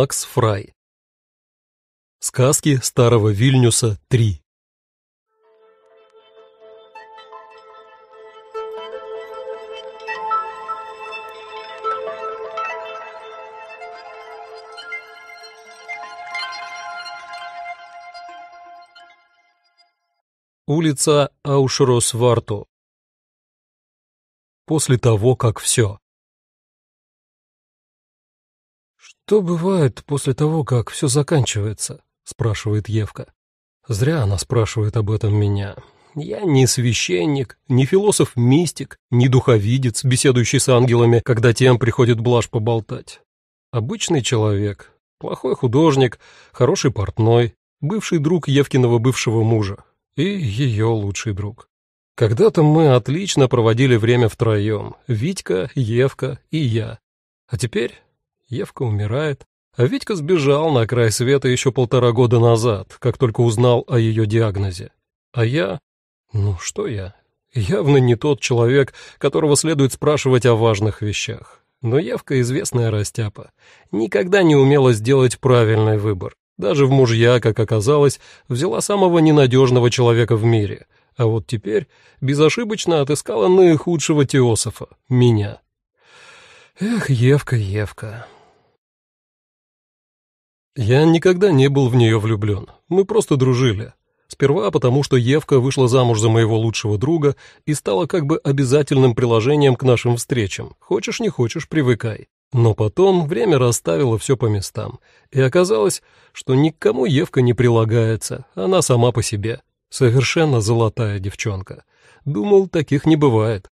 Макс Фрай. Сказки Старого Вильнюса 3. Улица Аушросварту. После того, как все. «Что бывает после того, как все заканчивается?» — спрашивает Евка. «Зря она спрашивает об этом меня. Я не священник, не философ-мистик, не духовидец, беседующий с ангелами, когда тем приходит блажь поболтать. Обычный человек, плохой художник, хороший портной, бывший друг Евкиного бывшего мужа и ее лучший друг. Когда-то мы отлично проводили время втроем, Витька, Евка и я. А теперь Евка умирает, а Витька сбежал на край света еще полтора года назад, как только узнал о ее диагнозе. А я... Ну что я? Явно не тот человек, которого следует спрашивать о важных вещах. Но Евка известная растяпа. Никогда не умела сделать правильный выбор. Даже в мужья, как оказалось, взяла самого ненадежного человека в мире. А вот теперь безошибочно отыскала наихудшего теософа — меня. Эх, Евка, Евка... Я никогда не был в нее влюблен. Мы просто дружили. Сперва потому, что Евка вышла замуж за моего лучшего друга и стала как бы обязательным приложением к нашим встречам. Хочешь, не хочешь, привыкай. Но потом время расставило все по местам, и оказалось, что никому Евка не прилагается, она сама по себе. Совершенно золотая девчонка. Думал, таких не бывает.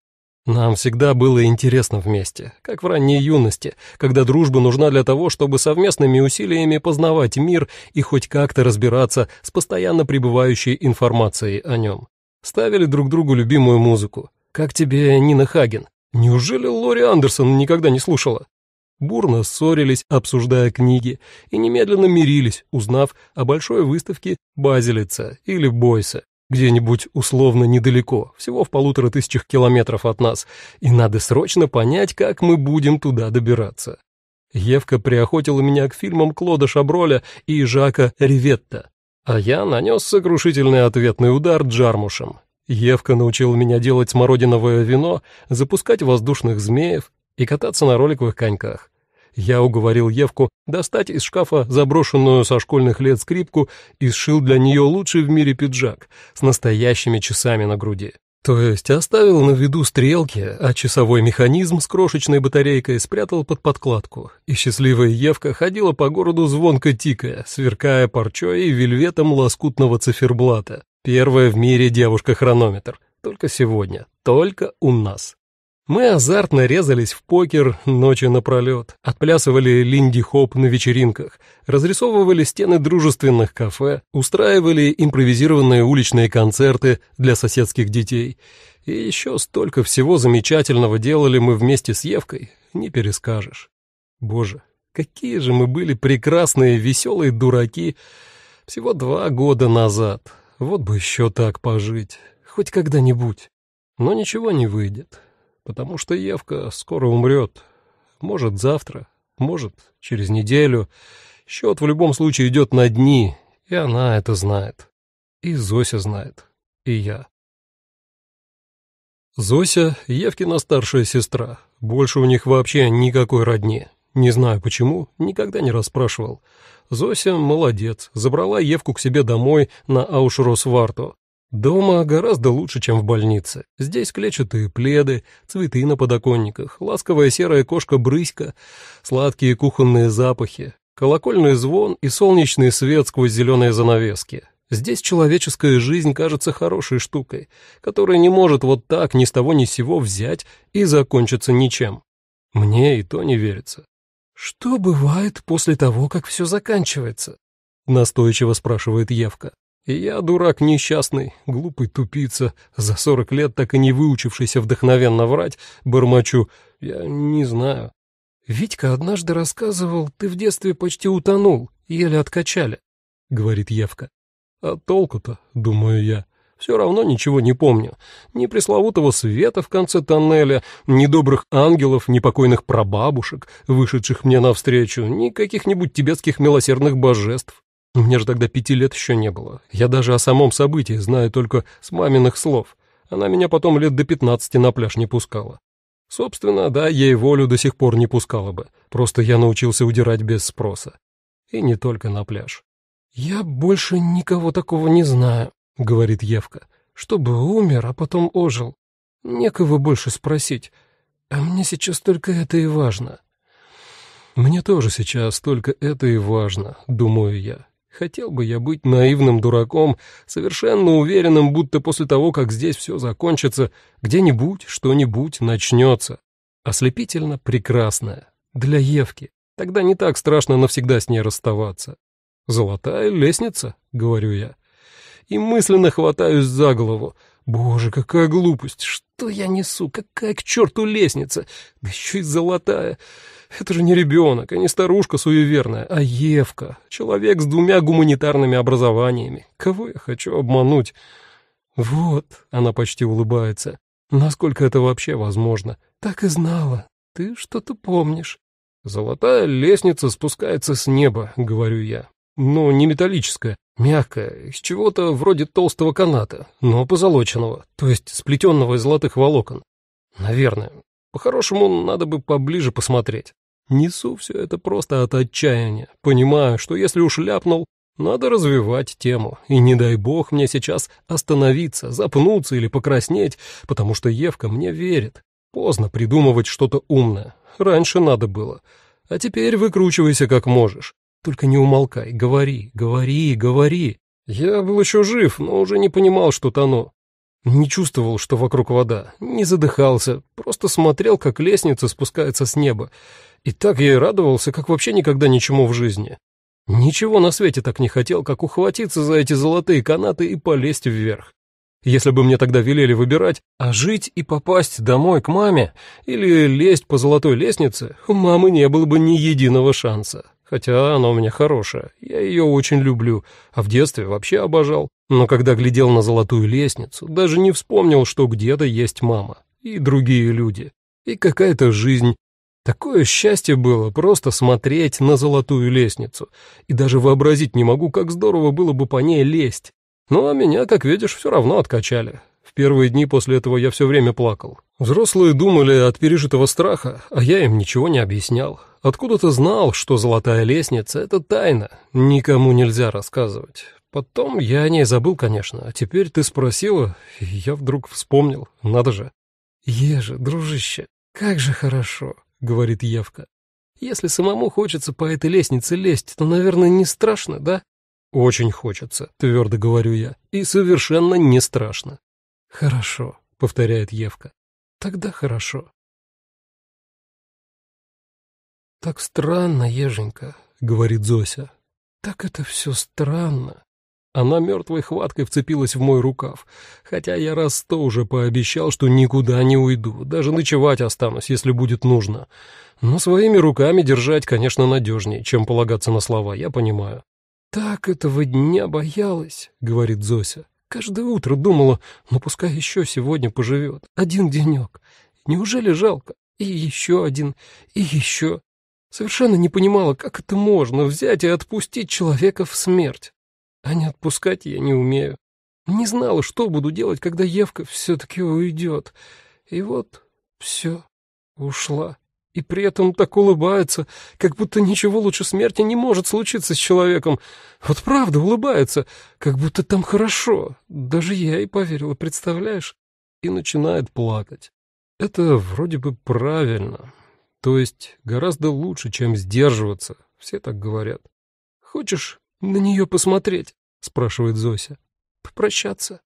Нам всегда было интересно вместе, как в ранней юности, когда дружба нужна для того, чтобы совместными усилиями познавать мир и хоть как-то разбираться с постоянно пребывающей информацией о нем. Ставили друг другу любимую музыку. «Как тебе Нина Хаген?» «Неужели Лори Андерсон никогда не слушала?» Бурно ссорились, обсуждая книги, и немедленно мирились, узнав о большой выставке Базилица или Бойса, где-нибудь условно недалеко, всего в полутора тысячах километров от нас, и надо срочно понять, как мы будем туда добираться. Евка приохотила меня к фильмам Клода Шаброля и Жака Риветта, а я нанес сокрушительный ответный удар Джармушем. Евка научила меня делать смородиновое вино, запускать воздушных змеев и кататься на роликовых коньках. Я уговорил Евку достать из шкафа заброшенную со школьных лет скрипку и сшил для нее лучший в мире пиджак с настоящими часами на груди. То есть оставил на виду стрелки, а часовой механизм с крошечной батарейкой спрятал под подкладку, и счастливая Евка ходила по городу звонко тикая, сверкая парчой и вельветом лоскутного циферблата. Первая в мире девушка-хронометр. Только сегодня. Только у нас. Мы азартно резались в покер ночи напролет, отплясывали линди-хоп на вечеринках, разрисовывали стены дружественных кафе, устраивали импровизированные уличные концерты для соседских детей. И еще столько всего замечательного делали мы вместе с Евкой, не перескажешь. Боже, какие же мы были прекрасные, веселые дураки всего два года назад. Вот бы еще так пожить, хоть когда-нибудь. Но ничего не выйдет потому что Евка скоро умрет. Может, завтра, может, через неделю. Счет в любом случае идет на дни, и она это знает. И Зося знает, и я. Зося — Евкина старшая сестра. Больше у них вообще никакой родни. Не знаю почему, никогда не расспрашивал. Зося молодец, забрала Евку к себе домой на Аушросварту. Дома гораздо лучше, чем в больнице. Здесь клетчатые пледы, цветы на подоконниках, ласковая серая кошка-брыська, сладкие кухонные запахи, колокольный звон и солнечный свет сквозь зеленые занавески. Здесь человеческая жизнь кажется хорошей штукой, которая не может вот так ни с того ни с сего взять и закончиться ничем. Мне и то не верится. «Что бывает после того, как все заканчивается?» — настойчиво спрашивает Евка я, дурак несчастный, глупый тупица, за сорок лет так и не выучившийся вдохновенно врать, бормочу, я не знаю. «Витька однажды рассказывал, ты в детстве почти утонул, еле откачали», — говорит Евка. «А толку-то, — думаю я, — все равно ничего не помню. Ни пресловутого света в конце тоннеля, ни добрых ангелов, ни покойных прабабушек, вышедших мне навстречу, ни каких-нибудь тибетских милосердных божеств. Мне же тогда пяти лет еще не было. Я даже о самом событии знаю только с маминых слов. Она меня потом лет до пятнадцати на пляж не пускала. Собственно, да, ей волю до сих пор не пускала бы. Просто я научился удирать без спроса. И не только на пляж. «Я больше никого такого не знаю», — говорит Евка. «Чтобы умер, а потом ожил. Некого больше спросить. А мне сейчас только это и важно». «Мне тоже сейчас только это и важно», — думаю я. Хотел бы я быть наивным дураком, совершенно уверенным, будто после того, как здесь все закончится, где-нибудь что-нибудь начнется. Ослепительно прекрасное. Для Евки. Тогда не так страшно навсегда с ней расставаться. «Золотая лестница», — говорю я. И мысленно хватаюсь за голову. Боже, какая глупость! Что я несу? Какая к черту лестница? Да еще и золотая! Это же не ребенок, а не старушка суеверная, а Евка, человек с двумя гуманитарными образованиями. Кого я хочу обмануть? Вот, она почти улыбается. Насколько это вообще возможно? Так и знала. Ты что-то помнишь. Золотая лестница спускается с неба, говорю я но не металлическое, мягкое, из чего-то вроде толстого каната, но позолоченного, то есть сплетенного из золотых волокон. Наверное. По-хорошему, надо бы поближе посмотреть. Несу все это просто от отчаяния, понимаю, что если уж ляпнул, надо развивать тему, и не дай бог мне сейчас остановиться, запнуться или покраснеть, потому что Евка мне верит. Поздно придумывать что-то умное, раньше надо было. А теперь выкручивайся как можешь. Только не умолкай, говори, говори, говори. Я был еще жив, но уже не понимал, что тону. Не чувствовал, что вокруг вода, не задыхался, просто смотрел, как лестница спускается с неба. И так я и радовался, как вообще никогда ничему в жизни. Ничего на свете так не хотел, как ухватиться за эти золотые канаты и полезть вверх. Если бы мне тогда велели выбирать, а жить и попасть домой к маме или лезть по золотой лестнице, у мамы не было бы ни единого шанса. Хотя она у меня хорошая, я ее очень люблю, а в детстве вообще обожал. Но когда глядел на золотую лестницу, даже не вспомнил, что где-то есть мама и другие люди. И какая-то жизнь. Такое счастье было просто смотреть на золотую лестницу. И даже вообразить не могу, как здорово было бы по ней лезть. Ну а меня, как видишь, все равно откачали. В первые дни после этого я все время плакал. Взрослые думали от пережитого страха, а я им ничего не объяснял. Откуда ты знал, что золотая лестница — это тайна, никому нельзя рассказывать? Потом я о ней забыл, конечно, а теперь ты спросила, и я вдруг вспомнил, надо же. «Ежи, дружище, как же хорошо», — говорит Евка. «Если самому хочется по этой лестнице лезть, то, наверное, не страшно, да?» «Очень хочется», — твердо говорю я, — «и совершенно не страшно». «Хорошо», — повторяет Евка. «Тогда хорошо». так странно, Еженька», — говорит Зося. «Так это все странно». Она мертвой хваткой вцепилась в мой рукав, хотя я раз сто уже пообещал, что никуда не уйду, даже ночевать останусь, если будет нужно. Но своими руками держать, конечно, надежнее, чем полагаться на слова, я понимаю. «Так этого дня боялась», — говорит Зося. «Каждое утро думала, ну пускай еще сегодня поживет. Один денек. Неужели жалко? И еще один, и еще. Совершенно не понимала, как это можно взять и отпустить человека в смерть. А не отпускать я не умею. Не знала, что буду делать, когда Евка все-таки уйдет. И вот все, ушла. И при этом так улыбается, как будто ничего лучше смерти не может случиться с человеком. Вот правда улыбается, как будто там хорошо. Даже я и поверила, представляешь? И начинает плакать. Это вроде бы правильно, то есть гораздо лучше, чем сдерживаться. Все так говорят. «Хочешь на нее посмотреть?» — спрашивает Зося. «Попрощаться?»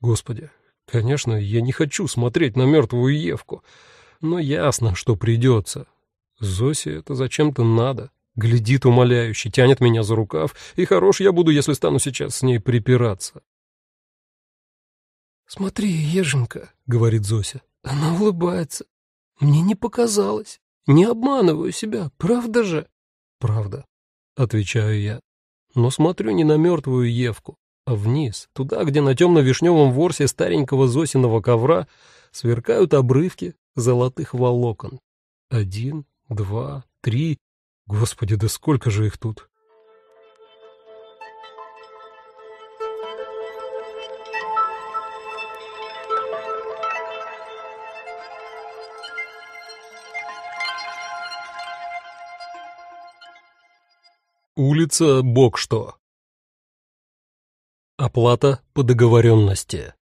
«Господи, конечно, я не хочу смотреть на мертвую Евку, но ясно, что придется. Зосе это зачем-то надо». Глядит умоляюще, тянет меня за рукав, и хорош я буду, если стану сейчас с ней припираться. «Смотри, Еженка», — говорит Зося, — «она улыбается. Мне не показалось». Не обманываю себя, правда же?» «Правда», — отвечаю я. Но смотрю не на мертвую Евку, а вниз, туда, где на темно-вишневом ворсе старенького Зосиного ковра сверкают обрывки золотых волокон. Один, два, три. Господи, да сколько же их тут! Улица бог что. Оплата по договоренности.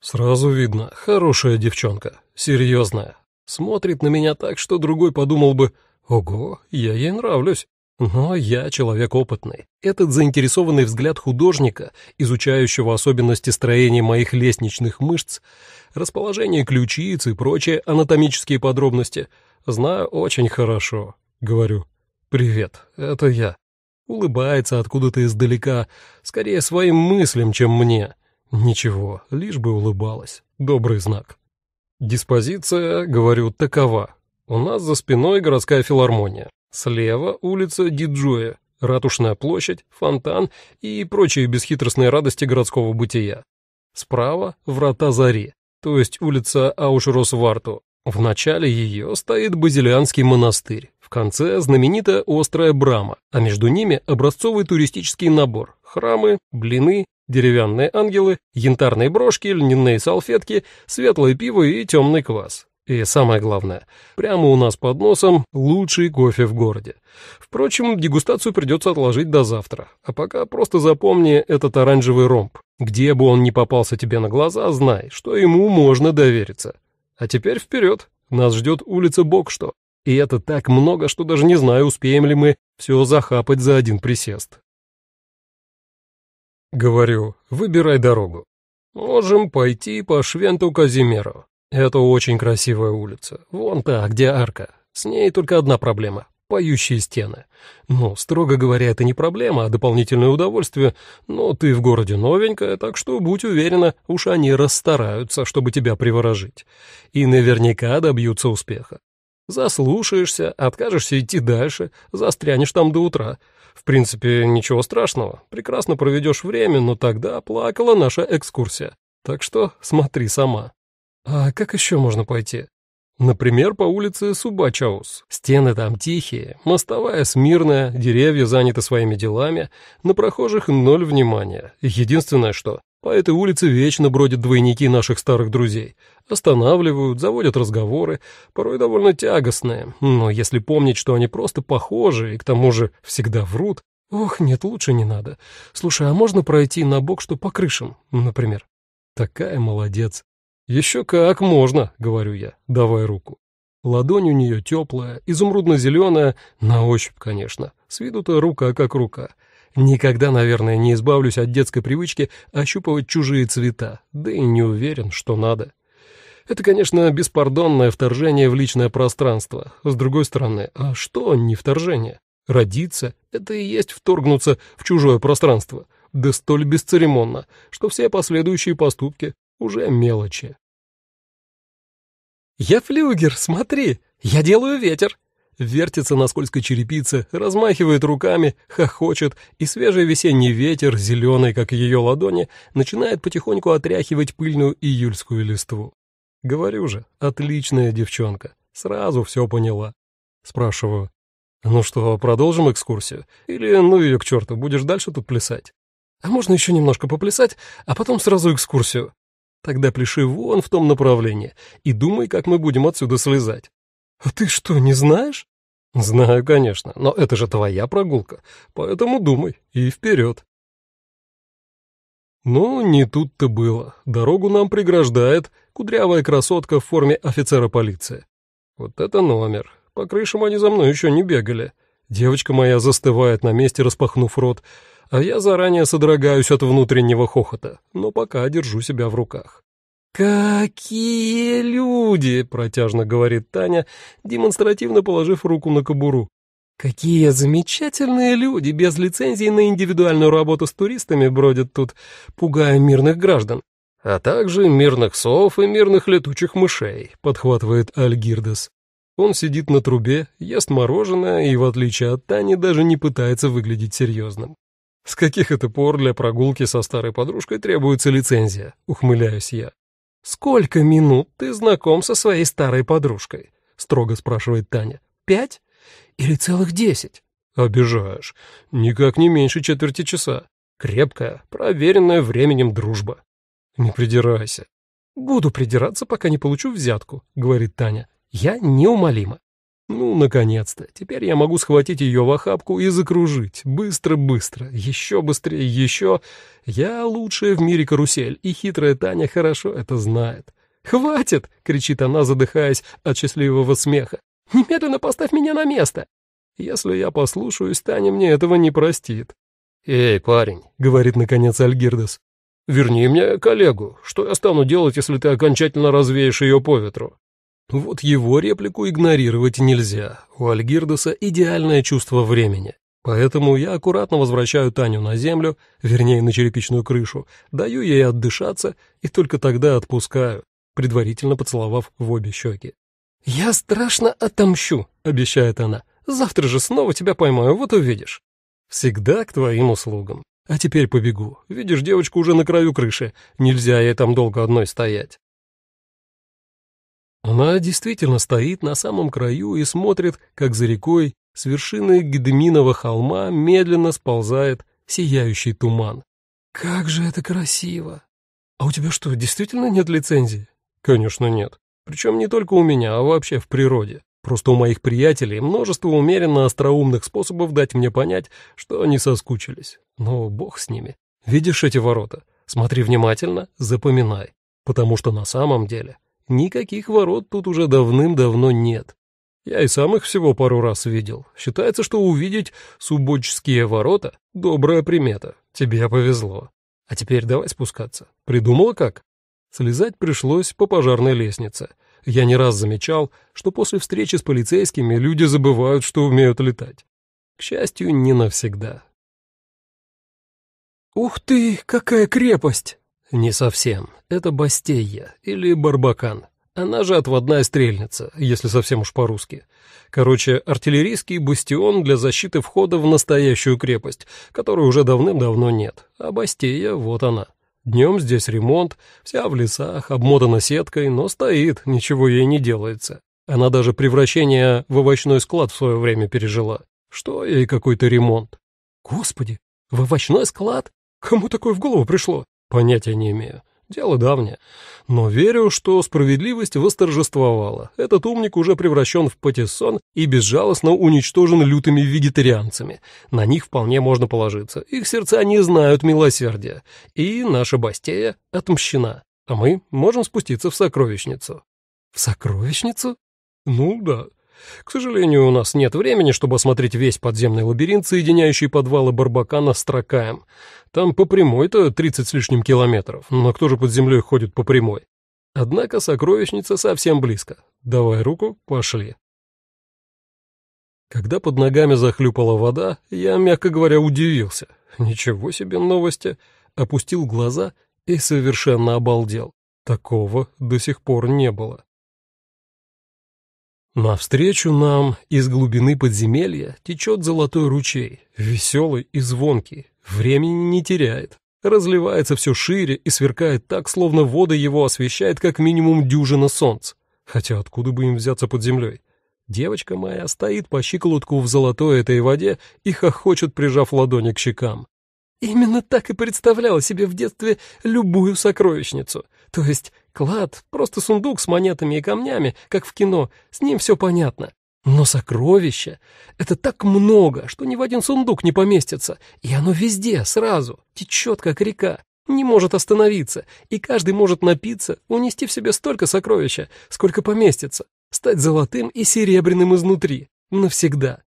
Сразу видно, хорошая девчонка, серьезная. Смотрит на меня так, что другой подумал бы, ого, я ей нравлюсь. Но я человек опытный. Этот заинтересованный взгляд художника, изучающего особенности строения моих лестничных мышц, расположение ключиц и прочие анатомические подробности, знаю очень хорошо. Говорю, «Привет, это я». Улыбается откуда-то издалека, скорее своим мыслям, чем мне. Ничего, лишь бы улыбалась. Добрый знак. Диспозиция, говорю, такова. У нас за спиной городская филармония. Слева улица Диджуя, Ратушная площадь, фонтан и прочие бесхитростные радости городского бытия. Справа – врата Зари, то есть улица Аушросварту. В начале ее стоит Базилианский монастырь конце знаменитая острая брама, а между ними образцовый туристический набор – храмы, блины, деревянные ангелы, янтарные брошки, льняные салфетки, светлое пиво и темный квас. И самое главное, прямо у нас под носом лучший кофе в городе. Впрочем, дегустацию придется отложить до завтра. А пока просто запомни этот оранжевый ромб. Где бы он ни попался тебе на глаза, знай, что ему можно довериться. А теперь вперед, нас ждет улица Бокшто. И это так много, что даже не знаю, успеем ли мы все захапать за один присест. Говорю, выбирай дорогу. Можем пойти по Швенту Казимеру. Это очень красивая улица. Вон та, где арка. С ней только одна проблема — поющие стены. Ну, строго говоря, это не проблема, а дополнительное удовольствие, но ты в городе новенькая, так что будь уверена, уж они расстараются, чтобы тебя приворожить. И наверняка добьются успеха. Заслушаешься, откажешься идти дальше, застрянешь там до утра. В принципе, ничего страшного. Прекрасно проведешь время, но тогда плакала наша экскурсия. Так что смотри сама. А как еще можно пойти? Например, по улице Субачаус. Стены там тихие, мостовая смирная, деревья заняты своими делами, на прохожих ноль внимания. Единственное что, по этой улице вечно бродят двойники наших старых друзей. Останавливают, заводят разговоры, порой довольно тягостные. Но если помнить, что они просто похожи и к тому же всегда врут, ох, нет, лучше не надо. Слушай, а можно пройти на бок, что по крышам, например? Такая молодец. Еще как можно, говорю я, давай руку. Ладонь у нее теплая, изумрудно-зеленая, на ощупь, конечно. С виду-то рука как рука. Никогда, наверное, не избавлюсь от детской привычки ощупывать чужие цвета, да и не уверен, что надо. Это, конечно, беспардонное вторжение в личное пространство. С другой стороны, а что не вторжение? Родиться — это и есть вторгнуться в чужое пространство, да столь бесцеремонно, что все последующие поступки уже мелочи. «Я флюгер, смотри, я делаю ветер!» вертится на скользкой черепице, размахивает руками, хохочет, и свежий весенний ветер, зеленый, как ее ладони, начинает потихоньку отряхивать пыльную июльскую листву. Говорю же, отличная девчонка, сразу все поняла. Спрашиваю, ну что, продолжим экскурсию? Или ну ее к черту, будешь дальше тут плясать? А можно еще немножко поплясать, а потом сразу экскурсию? Тогда пляши вон в том направлении и думай, как мы будем отсюда слезать. «А ты что, не знаешь?» «Знаю, конечно, но это же твоя прогулка, поэтому думай и вперед». Но ну, не тут-то было. Дорогу нам преграждает кудрявая красотка в форме офицера полиции. Вот это номер. По крышам они за мной еще не бегали. Девочка моя застывает на месте, распахнув рот, а я заранее содрогаюсь от внутреннего хохота, но пока держу себя в руках. «Какие люди!» — протяжно говорит Таня, демонстративно положив руку на кобуру. «Какие замечательные люди без лицензии на индивидуальную работу с туристами бродят тут, пугая мирных граждан, а также мирных сов и мирных летучих мышей», — подхватывает Альгирдес. Он сидит на трубе, ест мороженое и, в отличие от Тани, даже не пытается выглядеть серьезным. «С каких это пор для прогулки со старой подружкой требуется лицензия?» — ухмыляюсь я. «Сколько минут ты знаком со своей старой подружкой?» — строго спрашивает Таня. «Пять? Или целых десять?» «Обижаешь. Никак не меньше четверти часа. Крепкая, проверенная временем дружба. Не придирайся». «Буду придираться, пока не получу взятку», — говорит Таня. «Я неумолима». Ну, наконец-то. Теперь я могу схватить ее в охапку и закружить. Быстро-быстро. Еще быстрее, еще. Я лучшая в мире карусель, и хитрая Таня хорошо это знает. «Хватит!» — кричит она, задыхаясь от счастливого смеха. «Немедленно поставь меня на место!» Если я послушаюсь, Таня мне этого не простит. «Эй, парень!» — говорит наконец Альгирдес. «Верни мне коллегу. Что я стану делать, если ты окончательно развеешь ее по ветру?» Вот его реплику игнорировать нельзя. У Альгирдоса идеальное чувство времени. Поэтому я аккуратно возвращаю Таню на землю, вернее, на черепичную крышу, даю ей отдышаться и только тогда отпускаю, предварительно поцеловав в обе щеки. «Я страшно отомщу», — обещает она. «Завтра же снова тебя поймаю, вот увидишь». «Всегда к твоим услугам. А теперь побегу. Видишь, девочка уже на краю крыши. Нельзя ей там долго одной стоять». Она действительно стоит на самом краю и смотрит, как за рекой с вершины Гедминова холма медленно сползает сияющий туман. «Как же это красиво!» «А у тебя что, действительно нет лицензии?» «Конечно нет. Причем не только у меня, а вообще в природе. Просто у моих приятелей множество умеренно остроумных способов дать мне понять, что они соскучились. Но бог с ними. Видишь эти ворота? Смотри внимательно, запоминай. Потому что на самом деле Никаких ворот тут уже давным-давно нет. Я и сам их всего пару раз видел. Считается, что увидеть субочские ворота — добрая примета. Тебе повезло. А теперь давай спускаться. Придумала как? Слезать пришлось по пожарной лестнице. Я не раз замечал, что после встречи с полицейскими люди забывают, что умеют летать. К счастью, не навсегда. «Ух ты, какая крепость!» Не совсем. Это Бастея или Барбакан. Она же отводная стрельница, если совсем уж по-русски. Короче, артиллерийский бастион для защиты входа в настоящую крепость, которой уже давным-давно нет. А Бастея — вот она. Днем здесь ремонт, вся в лесах, обмотана сеткой, но стоит, ничего ей не делается. Она даже превращение в овощной склад в свое время пережила. Что ей какой-то ремонт? Господи, в овощной склад? Кому такое в голову пришло? Понятия не имею. Дело давнее. Но верю, что справедливость восторжествовала. Этот умник уже превращен в патиссон и безжалостно уничтожен лютыми вегетарианцами. На них вполне можно положиться. Их сердца не знают милосердия. И наша Бастея отмщена. А мы можем спуститься в сокровищницу. В сокровищницу? Ну да. К сожалению, у нас нет времени, чтобы осмотреть весь подземный лабиринт, соединяющий подвалы Барбакана с Тракаем. Там по прямой-то 30 с лишним километров, но кто же под землей ходит по прямой? Однако сокровищница совсем близко. Давай руку, пошли. Когда под ногами захлюпала вода, я, мягко говоря, удивился. Ничего себе новости. Опустил глаза и совершенно обалдел. Такого до сих пор не было. Навстречу нам из глубины подземелья течет золотой ручей, веселый и звонкий, времени не теряет. Разливается все шире и сверкает так, словно вода его освещает как минимум дюжина солнц. Хотя откуда бы им взяться под землей? Девочка моя стоит по щиколотку в золотой этой воде и хохочет, прижав ладони к щекам. Именно так и представляла себе в детстве любую сокровищницу. То есть Клад — просто сундук с монетами и камнями, как в кино, с ним все понятно. Но сокровища — это так много, что ни в один сундук не поместится, и оно везде, сразу, течет, как река, не может остановиться, и каждый может напиться, унести в себе столько сокровища, сколько поместится, стать золотым и серебряным изнутри, навсегда.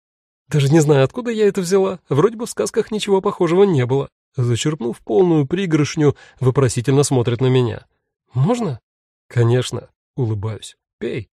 Даже не знаю, откуда я это взяла, вроде бы в сказках ничего похожего не было. Зачерпнув полную пригоршню, вопросительно смотрит на меня. «Можно?» «Конечно», — улыбаюсь. «Пей».